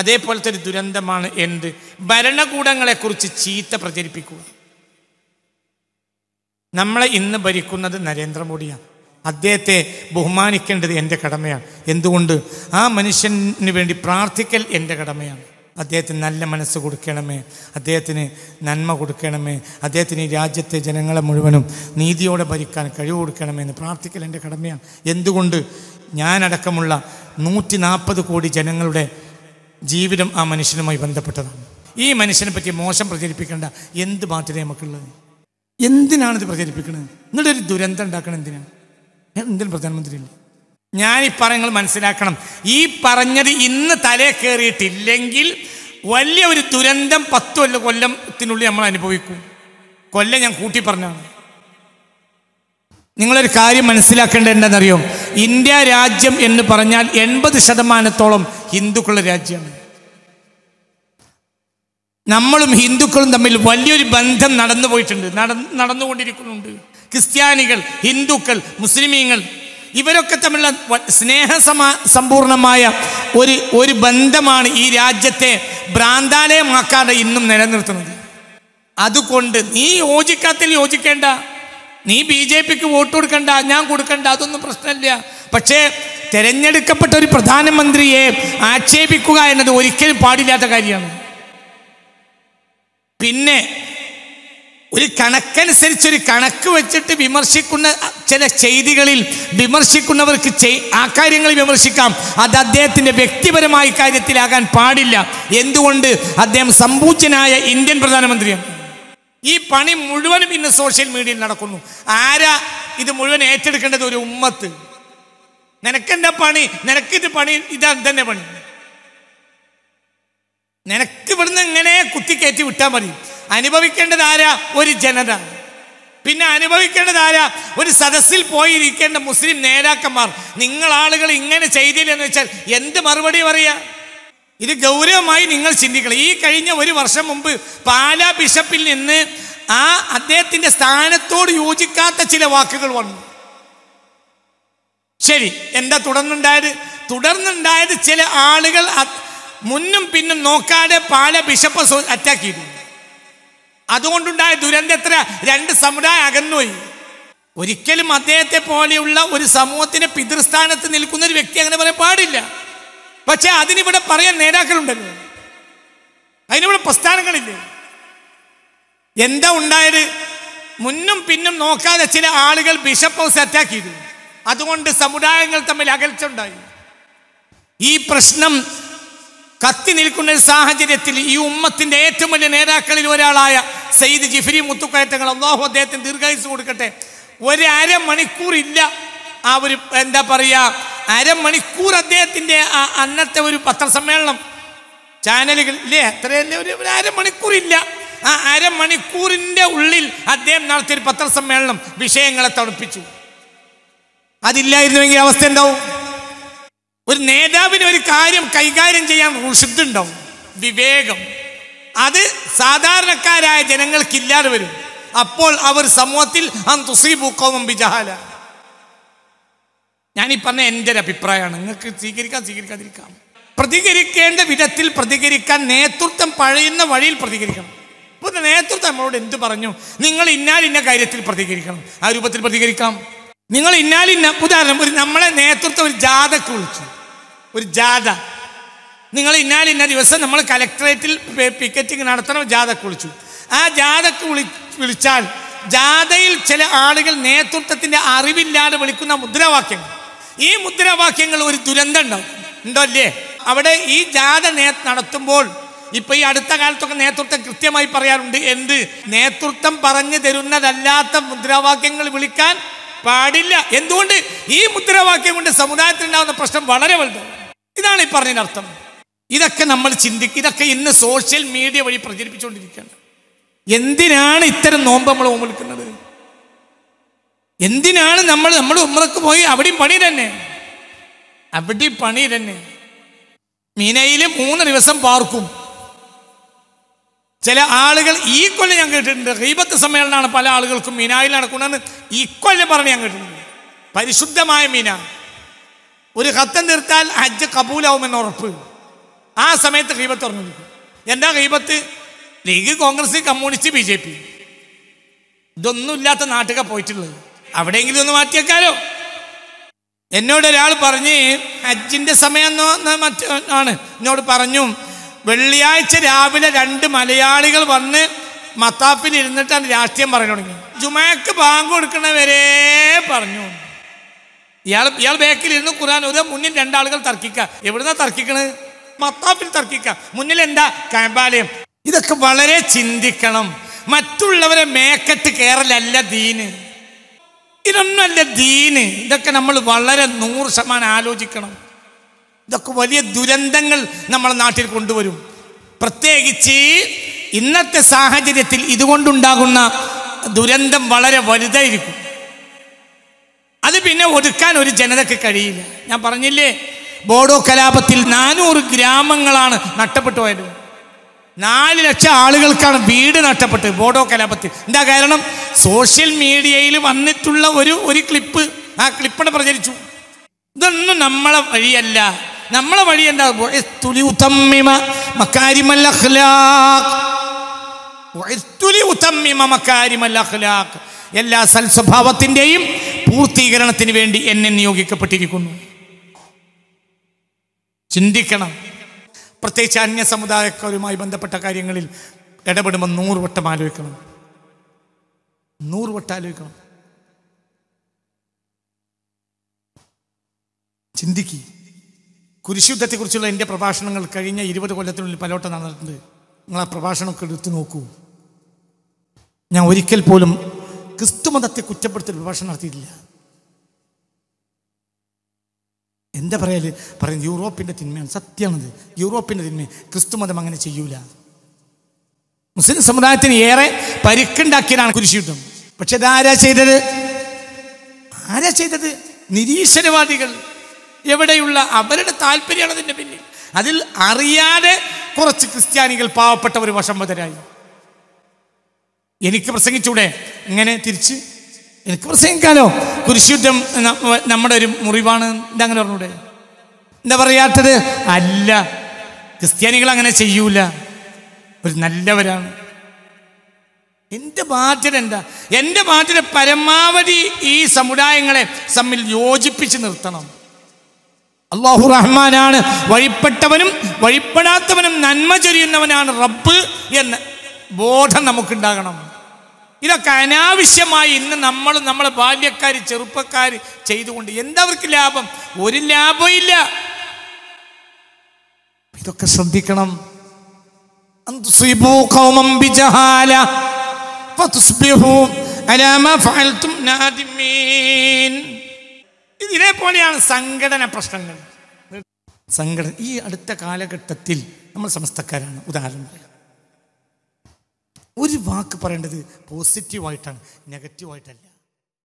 അതേപോലത്തെ ഒരു ദുരന്തമാണ് എന്ത് ഭരണകൂടങ്ങളെക്കുറിച്ച് ചീത്ത പ്രചരിപ്പിക്കുക നമ്മളെ ഇന്ന് ഭരിക്കുന്നത് നരേന്ദ്രമോദിയാണ് അദ്ദേഹത്തെ ബഹുമാനിക്കേണ്ടത് എൻ്റെ കടമയാണ് എന്തുകൊണ്ട് ആ മനുഷ്യന് വേണ്ടി പ്രാർത്ഥിക്കൽ എൻ്റെ കടമയാണ് അദ്ദേഹത്തിന് നല്ല മനസ്സ് കൊടുക്കണമേ അദ്ദേഹത്തിന് നന്മ കൊടുക്കണമേ അദ്ദേഹത്തിന് ഈ രാജ്യത്തെ ജനങ്ങളെ മുഴുവനും നീതിയോടെ ഭരിക്കാൻ കഴിവ് കൊടുക്കണമേ എന്ന് പ്രാർത്ഥിക്കൽ എൻ്റെ കടമയാണ് എന്തുകൊണ്ട് ഞാനടക്കമുള്ള നൂറ്റി നാൽപ്പത് കോടി ജനങ്ങളുടെ ജീവിതം ആ മനുഷ്യനുമായി ബന്ധപ്പെട്ടതാണ് ഈ മനുഷ്യനെ പറ്റി മോശം പ്രചരിപ്പിക്കേണ്ട എന്ത് ബാധ്യത നമുക്കുള്ളത് എന്തിനാണിത് പ്രചരിപ്പിക്കുന്നത് എന്നിട്ട് ഒരു ദുരന്തം ഉണ്ടാക്കണം എന്തിനാണ് എന്തിനും പ്രധാനമന്ത്രി ഇല്ല ഞാൻ ഈ പറയങ്ങൾ മനസ്സിലാക്കണം ഈ പറഞ്ഞത് ഇന്ന് തലേ കയറിയിട്ടില്ലെങ്കിൽ വലിയ ഒരു ദുരന്തം പത്തൊല്ല കൊല്ലത്തിനുള്ളിൽ നമ്മൾ അനുഭവിക്കും കൊല്ലം ഞാൻ കൂട്ടി പറഞ്ഞാണ് നിങ്ങളൊരു കാര്യം മനസ്സിലാക്കേണ്ടത് അറിയോ ഇന്ത്യ രാജ്യം എന്ന് പറഞ്ഞാൽ എൺപത് ശതമാനത്തോളം ഹിന്ദുക്കളുടെ രാജ്യമാണ് നമ്മളും ഹിന്ദുക്കളും തമ്മിൽ വലിയൊരു ബന്ധം നടന്നു പോയിട്ടുണ്ട് നടന്നുകൊണ്ടിരിക്കുന്നുണ്ട് ക്രിസ്ത്യാനികൾ ഹിന്ദുക്കൾ മുസ്ലിമീങ്ങൾ ഇവരൊക്കെ തമ്മിലുള്ള സ്നേഹ സമാ സമ്പൂർണമായ ഒരു ഒരു ബന്ധമാണ് ഈ രാജ്യത്തെ ഭ്രാന്താലയമാക്കാതെ ഇന്നും നിലനിർത്തുന്നത് അതുകൊണ്ട് നീ യോജിക്കാത്തിൽ യോജിക്കേണ്ട നീ ബി ജെ പിക്ക് വോട്ട് കൊടുക്കണ്ട ഞാൻ കൊടുക്കണ്ട അതൊന്നും പ്രശ്നമില്ല പക്ഷേ തിരഞ്ഞെടുക്കപ്പെട്ട ഒരു പ്രധാനമന്ത്രിയെ ആക്ഷേപിക്കുക എന്നത് ഒരിക്കലും പാടില്ലാത്ത കാര്യമാണ് പിന്നെ ഒരു കണക്കനുസരിച്ച് ഒരു കണക്ക് വെച്ചിട്ട് വിമർശിക്കുന്ന ചില ചെയ്തികളിൽ വിമർശിക്കുന്നവർക്ക് ആ കാര്യങ്ങൾ വിമർശിക്കാം അത് അദ്ദേഹത്തിൻ്റെ വ്യക്തിപരമായ കാര്യത്തിലാകാൻ പാടില്ല എന്തുകൊണ്ട് അദ്ദേഹം സമ്പൂജ്യനായ ഇന്ത്യൻ പ്രധാനമന്ത്രിയാണ് ഈ പണി മുഴുവനും ഇന്ന് സോഷ്യൽ മീഡിയയിൽ നടക്കുന്നു ആരാ ഇത് മുഴുവൻ ഏറ്റെടുക്കേണ്ടത് ഒരു ഉമ്മത്ത് നിനക്കെന്താ പണി നിനക്കിത് പണി ഇതാ തന്നെ പണി നിനക്ക് ഇവിടുന്ന് ഇങ്ങനെ കുത്തിക്കയറ്റി വിട്ടാൽ മതി അനുഭവിക്കേണ്ടത് ആരാ ഒരു ജനത പിന്നെ അനുഭവിക്കേണ്ടത് ആരാ ഒരു സദസ്സിൽ പോയിരിക്കേണ്ട മുസ്ലിം നേതാക്കന്മാർ നിങ്ങൾ ആളുകൾ ഇങ്ങനെ ചെയ്തില്ലെന്ന് വെച്ചാൽ എന്ത് മറുപടി പറയാ ഇത് ഗൗരവമായി നിങ്ങൾ ചിന്തിക്കണം ഈ കഴിഞ്ഞ ഒരു വർഷം മുമ്പ് പാലാ ബിഷപ്പിൽ നിന്ന് ആ അദ്ദേഹത്തിൻ്റെ സ്ഥാനത്തോട് യോജിക്കാത്ത ചില വാക്കുകൾ വന്നു ശരി എന്താ തുടർന്നുണ്ടായത് തുടർന്നുണ്ടായത് ചില ആളുകൾ മുന്നും പിന്നും നോക്കാതെ പാല ബിഷപ്പ് അറ്റാക്ക് ചെയ്തു അതുകൊണ്ടുണ്ടായ ദുരന്തത്ര രണ്ട് സമുദായം അകന്നുപോയി ഒരിക്കലും അദ്ദേഹത്തെ പോലെയുള്ള ഒരു സമൂഹത്തിന്റെ പിതൃസ്ഥാനത്ത് നിൽക്കുന്ന ഒരു വ്യക്തി അങ്ങനെ പറയാൻ പാടില്ല പക്ഷെ അതിനിവിടെ പറയാൻ നേതാക്കളുണ്ടല്ലോ അതിനിവിടെ പ്രസ്ഥാനങ്ങളില്ലേ എന്താ ഉണ്ടായത് മുന്നും പിന്നും നോക്കാതെ ചില ആളുകൾ ബിഷപ്പ് ഹൗസ് അറ്റാക്ക് ചെയ്തു അതുകൊണ്ട് സമുദായങ്ങൾ തമ്മിൽ അകൽച്ച ഉണ്ടായി ഈ പ്രശ്നം കത്തി നിൽക്കുന്ന ഒരു സാഹചര്യത്തിൽ ഈ ഉമ്മത്തിന്റെ ഏറ്റവും വലിയ നേതാക്കളിൽ ഒരാളായ സയ്യിദ് ജിഫിരി മുത്തുക്കയറ്റങ്ങൾ അള്ളാഹു അദ്ദേഹത്തിന് ദീർഘായുസ് കൊടുക്കട്ടെ ഒരു അര മണിക്കൂറില്ല ആ ഒരു എന്താ പറയുക അരമണിക്കൂർ അദ്ദേഹത്തിൻ്റെ ആ അന്നത്തെ ഒരു പത്രസമ്മേളനം ചാനലുകൾ ഇല്ലേ അത്രയല്ലേ ഒരു അരമണിക്കൂർ ഇല്ല ആ അരമണിക്കൂറിൻ്റെ ഉള്ളിൽ അദ്ദേഹം നടത്തിയൊരു പത്രസമ്മേളനം വിഷയങ്ങളെ തണുപ്പിച്ചു അതില്ലായിരുന്നുവെങ്കിൽ അവസ്ഥ ഉണ്ടാവും ഒരു നേതാവിന് ഒരു കാര്യം കൈകാര്യം ചെയ്യാൻ റുഷിദ്ണ്ടാവും വിവേകം അത് സാധാരണക്കാരായ ജനങ്ങൾക്കില്ലാതെ വരും അപ്പോൾ അവർ സമൂഹത്തിൽ അന്തുസീബു കോമം ബിജഹാല ഞാനീ പറഞ്ഞ എൻ്റെ ഒരു അഭിപ്രായമാണ് നിങ്ങൾക്ക് സ്വീകരിക്കാം സ്വീകരിക്കാതിരിക്കാം പ്രതികരിക്കേണ്ട വിധത്തിൽ പ്രതികരിക്കാൻ നേതൃത്വം പഴയുന്ന വഴിയിൽ പ്രതികരിക്കണം അപ്പോൾ നേതൃത്വം നമ്മളോട് എന്ത് പറഞ്ഞു നിങ്ങൾ ഇന്നാലിന്ന കാര്യത്തിൽ പ്രതികരിക്കണം ആ രൂപത്തിൽ പ്രതികരിക്കാം നിങ്ങൾ ഇന്നാലിന്ന ഉദാഹരണം ഒരു നമ്മളെ നേതൃത്വം ഒരു ജാഥക്ക് വിളിച്ചു ഒരു ജാഥ നിങ്ങൾ ഇന്നാലിന്ന ദിവസം നമ്മൾ കലക്ടറേറ്റിൽ പിക്കറ്റിംഗ് നടത്തണം ജാഥക്ക് വിളിച്ചു ആ ജാഥക്ക് വിളി വിളിച്ചാൽ ജാഥയിൽ ചില ആളുകൾ നേതൃത്വത്തിൻ്റെ അറിവില്ലാതെ വിളിക്കുന്ന മുദ്രാവാക്യങ്ങൾ ഈ മുദ്രാവാക്യങ്ങൾ ഒരു ദുരന്തം ഉണ്ടാവും ഉണ്ടോ അല്ലേ അവിടെ ഈ ജാഥ നേ നടത്തുമ്പോൾ ഇപ്പൊ ഈ അടുത്ത കാലത്തൊക്കെ നേതൃത്വം കൃത്യമായി പറയാറുണ്ട് എന്ത് നേതൃത്വം പറഞ്ഞു തരുന്നതല്ലാത്ത മുദ്രാവാക്യങ്ങൾ വിളിക്കാൻ പാടില്ല എന്തുകൊണ്ട് ഈ മുദ്രാവാക്യം കൊണ്ട് സമുദായത്തിനുണ്ടാകുന്ന പ്രശ്നം വളരെ വലുതാണ് ഇതാണ് ഈ പറഞ്ഞതിനർത്ഥം ഇതൊക്കെ നമ്മൾ ചിന്തിക്കുക ഇതൊക്കെ ഇന്ന് സോഷ്യൽ മീഡിയ വഴി പ്രചരിപ്പിച്ചുകൊണ്ടിരിക്കുകയാണ് എന്തിനാണ് ഇത്തരം നോമ്പ് നമ്മൾ ഓമ്പെടുക്കുന്നത് എന്തിനാണ് നമ്മൾ നമ്മൾ ഉമ്രക്ക് പോയി അവിടെയും പണി തന്നെ അവിടെ പണി തന്നെ മീനയിൽ മൂന്ന് ദിവസം പാർക്കും ചില ആളുകൾ ഈ കൊല്ലം ഞാൻ കേട്ടിട്ടുണ്ട് ഹൈബത്ത് സമ്മേളനമാണ് പല ആളുകൾക്കും മീനായിൽ നടക്കുന്നതെന്ന് കൊല്ലം പറഞ്ഞ് ഞാൻ കേട്ടിട്ടുണ്ട് പരിശുദ്ധമായ മീന ഒരു കത്ത് നിർത്താൽ ഹജ്ജ് കബൂലാവുമെന്ന് ഉറപ്പ് ആ സമയത്ത് ഹൈബത്ത് ഉറങ്ങി എന്താ ഹൈബത്ത് League Congress communist B J P ഇതൊന്നുമില്ലാത്ത നാട്ടുകാർ പോയിട്ടുള്ളത് അവിടെയെങ്കിലും ഒന്ന് മാറ്റിയേക്കാലോ എന്നോട് ഒരാൾ പറഞ്ഞ് ഹജ്ജിൻ്റെ സമയം മറ്റാണ് ആണ് എന്നോട് പറഞ്ഞു വെള്ളിയാഴ്ച രാവിലെ രണ്ട് മലയാളികൾ വന്ന് മത്താപ്പിൽ ഇരുന്നിട്ടാണ് രാഷ്ട്രീയം പറഞ്ഞു തുടങ്ങി ജുമാക്ക് ബാങ്ക് കൊടുക്കണവരെ പറഞ്ഞു ഇയാൾ ഇയാൾ ബാക്കിൽ ഇരുന്ന് ഖുർആൻ ഒരു മുന്നിൽ രണ്ടാളുകൾ തർക്കിക്കുക എവിടുന്നാ തർക്കിക്കണ് മത്താപ്പിൽ തർക്കിക്കുക മുന്നിൽ എന്താ കാമ്പാലയം ഇതൊക്കെ വളരെ ചിന്തിക്കണം മറ്റുള്ളവരെ മേക്കത്ത് കേരളല്ല ദീന് ഇതിനൊന്നുമല്ല ദീന് ഇതൊക്കെ നമ്മൾ വളരെ നൂറ് ശതമാനം ആലോചിക്കണം ഇതൊക്കെ വലിയ ദുരന്തങ്ങൾ നമ്മളെ നാട്ടിൽ കൊണ്ടുവരും പ്രത്യേകിച്ച് ഇന്നത്തെ സാഹചര്യത്തിൽ ഇതുകൊണ്ടുണ്ടാകുന്ന ദുരന്തം വളരെ വലുതായിരിക്കും അത് പിന്നെ ഒതുക്കാൻ ഒരു ജനതയ്ക്ക് കഴിയില്ല ഞാൻ പറഞ്ഞില്ലേ ബോഡോ കലാപത്തിൽ നാനൂറ് ഗ്രാമങ്ങളാണ് നഷ്ടപ്പെട്ടു പോയത് നാല് ലക്ഷം ആളുകൾക്കാണ് വീട് നഷ്ടപ്പെട്ടത് ബോഡോ കലാപത്തിൽ എന്താ കാരണം സോഷ്യൽ മീഡിയയിൽ വന്നിട്ടുള്ള ഒരു ഒരു ക്ലിപ്പ് ആ ക്ലിപ്പിനെ പ്രചരിച്ചു ഇതൊന്നും നമ്മളെ വഴിയല്ല നമ്മളെ വഴി എന്താ എല്ലാ സൽസ്വഭാവത്തിൻ്റെയും പൂർത്തീകരണത്തിന് വേണ്ടി എന്നെ നിയോഗിക്കപ്പെട്ടിരിക്കുന്നു ചിന്തിക്കണം പ്രത്യേകിച്ച് അന്യ സമുദായക്കാരുമായി ബന്ധപ്പെട്ട കാര്യങ്ങളിൽ ഇടപെടുമ്പോൾ നൂറ് വട്ടം ആലോചിക്കണം നൂറ് വട്ടാലോചിക്കണം ചിന്തിക്കുക കുരിശുദ്ധത്തെക്കുറിച്ചുള്ള എൻ്റെ പ്രഭാഷണങ്ങൾ കഴിഞ്ഞ ഇരുപത് കൊല്ലത്തിനുള്ളിൽ പലവട്ടം നടന്നിട്ടുണ്ട് നിങ്ങൾ ആ പ്രഭാഷണമൊക്കെ എടുത്തു നോക്കൂ ഞാൻ ഒരിക്കൽ പോലും ക്രിസ്തുമതത്തെ കുറ്റപ്പെടുത്തി പ്രഭാഷണം നടത്തിയിട്ടില്ല എന്താ പറയല് പറയുന്നത് യൂറോപ്പിൻ്റെ തിന്മയാണ് സത്യമാണത് യൂറോപ്പിൻ്റെ തിന്മ ക്രിസ്തുമതം അങ്ങനെ ചെയ്യൂല മുസ്ലിം സമുദായത്തിന് ഏറെ പരിക്കുണ്ടാക്കിയതാണ് കുരിശുദ്ധം പക്ഷെ ഇതാരാ ചെയ്തത് ആരാ ചെയ്തത് നിരീശ്വരവാദികൾ എവിടെയുള്ള അവരുടെ താല്പര്യമാണ് അതിൻ്റെ പിന്നിൽ അതിൽ അറിയാതെ കുറച്ച് ക്രിസ്ത്യാനികൾ പാവപ്പെട്ടവർ വശംവതരായി എനിക്ക് പ്രസംഗിച്ചൂടെ ഇങ്ങനെ തിരിച്ച് എനിക്ക് പ്രസംഗിക്കാലോ കുരിശുദ്ധം നമ്മുടെ ഒരു മുറിവാണ് എന്താ അങ്ങനെ പറഞ്ഞൂടെ എന്താ പറയാത്തത് അല്ല ക്രിസ്ത്യാനികൾ അങ്ങനെ ചെയ്യൂല ഒരു നല്ലവരാണ് എൻ്റെ ബാധ്യത എന്താ എൻ്റെ ബാധ്യത പരമാവധി ഈ സമുദായങ്ങളെ തമ്മിൽ യോജിപ്പിച്ച് നിർത്തണം അള്ളാഹു റഹ്മാനാണ് വഴിപ്പെട്ടവനും വഴിപ്പെടാത്തവനും നന്മ ചൊരിയുന്നവനാണ് റബ്ബ് എന്ന ബോധം നമുക്കുണ്ടാകണം ഇതൊക്കെ അനാവശ്യമായി ഇന്ന് നമ്മൾ നമ്മളെ ബാല്യക്കാർ ചെറുപ്പക്കാർ ചെയ്തുകൊണ്ട് എന്തവർക്ക് ലാഭം ഒരു ലാഭവും ഇല്ല ഇതൊക്കെ ശ്രദ്ധിക്കണം ഇതേപോലെയാണ് സംഘടന പ്രശ്നങ്ങൾ സംഘടന ഈ അടുത്ത കാലഘട്ടത്തിൽ നമ്മൾ സമസ്തക്കാരാണ് ഉദാഹരണം ഒരു വാക്ക് പറയേണ്ടത് പോസിറ്റീവായിട്ടാണ് നെഗറ്റീവായിട്ടല്ല